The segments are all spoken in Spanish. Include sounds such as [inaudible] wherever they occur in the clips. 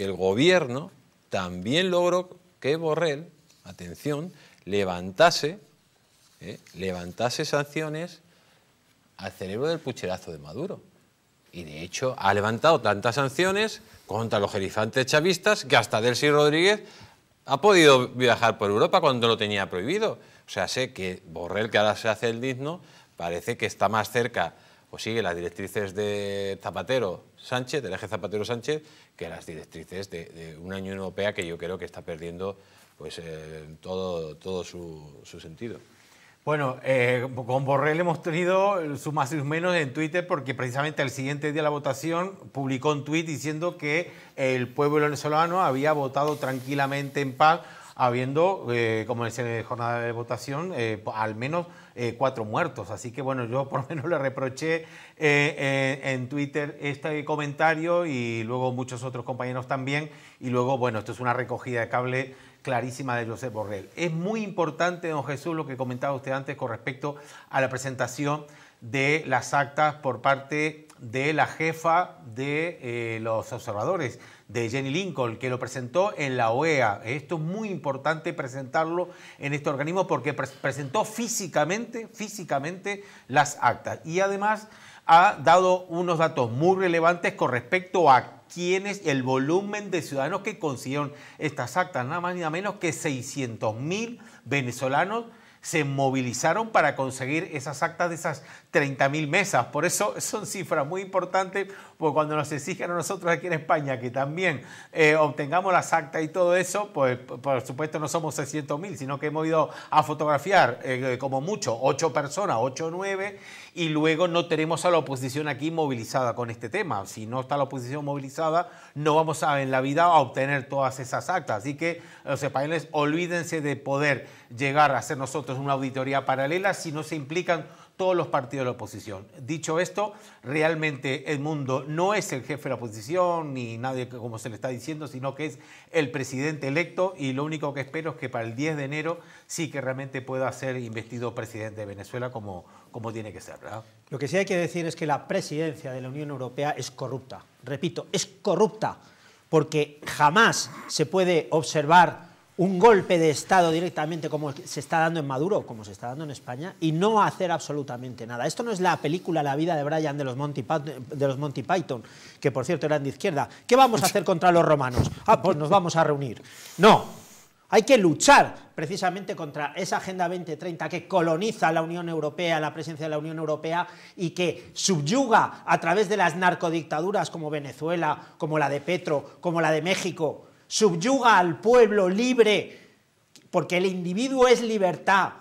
que el gobierno también logró que Borrell, atención, levantase, eh, levantase sanciones al cerebro del pucherazo de Maduro. Y de hecho ha levantado tantas sanciones contra los jerifantes chavistas que hasta Delcy Rodríguez ha podido viajar por Europa cuando lo tenía prohibido. O sea, sé que Borrell, que ahora se hace el digno, parece que está más cerca pues sigue las directrices de Zapatero Sánchez, del eje Zapatero Sánchez, que las directrices de, una Unión Europea que yo creo que está perdiendo pues, eh, todo, su, sentido. Bueno, eh, con Borrell hemos tenido su más y sus menos en Twitter porque precisamente el siguiente día de la votación publicó un tuit diciendo que el pueblo venezolano había votado tranquilamente en paz habiendo, eh, como decía en la jornada de votación, eh, al menos eh, cuatro muertos. Así que bueno, yo por lo menos le reproché en Twitter este comentario y luego muchos otros compañeros también. Y luego, bueno, esto es una recogida de cable clarísima de Josep Borrell. Es muy importante, don Jesús, lo que comentaba usted antes con respecto a la presentación de las actas por parte de la jefa de eh, los observadores, de Jenny Lincoln, que lo presentó en la OEA. Esto es muy importante presentarlo en este organismo porque presentó físicamente, físicamente las actas. Y además ha dado unos datos muy relevantes con respecto a quienes el volumen de ciudadanos que consiguieron estas actas, nada más ni nada menos que 600 mil venezolanos se movilizaron para conseguir esas actas de esas 30.000 mesas. Por eso [laughs] son cifras muy importantes, porque cuando nos exigen a nosotros aquí en España que también eh, obtengamos las actas y todo eso, pues por supuesto no somos 600.000, sino que hemos ido a fotografiar eh, eh, como mucho 8 personas, 8 o 9, y luego no tenemos a la oposición aquí movilizada con este tema. Si no está la oposición movilizada, no vamos a en la vida a obtener todas esas actas. Así que los españoles olvídense de poder llegar a ser nosotros es una auditoría paralela, si no se implican todos los partidos de la oposición. Dicho esto, realmente el mundo no es el jefe de la oposición ni nadie como se le está diciendo, sino que es el presidente electo y lo único que espero es que para el 10 de enero sí que realmente pueda ser investido presidente de Venezuela como, como tiene que ser. ¿verdad? Lo que sí hay que decir es que la presidencia de la Unión Europea es corrupta. Repito, es corrupta porque jamás se puede observar un golpe de Estado directamente como se está dando en Maduro, como se está dando en España, y no hacer absolutamente nada. Esto no es la película La vida de Brian de los Monty, de los Monty Python, que por cierto eran de izquierda. ¿Qué vamos a hacer contra los romanos? Ah, pues nos vamos a reunir. No, hay que luchar precisamente contra esa Agenda 2030 que coloniza la Unión Europea, la presencia de la Unión Europea y que subyuga a través de las narcodictaduras como Venezuela, como la de Petro, como la de México, subyuga al pueblo libre, porque el individuo es libertad,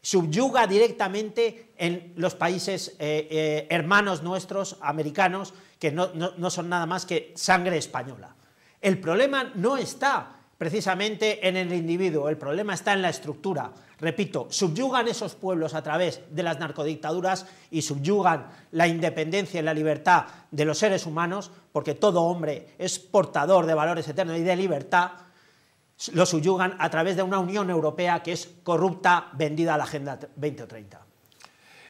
subyuga directamente en los países eh, eh, hermanos nuestros, americanos, que no son nada más que sangre española. El problema no está precisamente en el individuo, el problema está en la estructura. Repito, subyugan esos pueblos a través de las narcodictaduras y subyugan la independencia y la libertad de los seres humanos, porque todo hombre es portador de valores eternos y de libertad, lo subyugan a través de una Unión Europea que es corrupta, vendida a la Agenda 2030.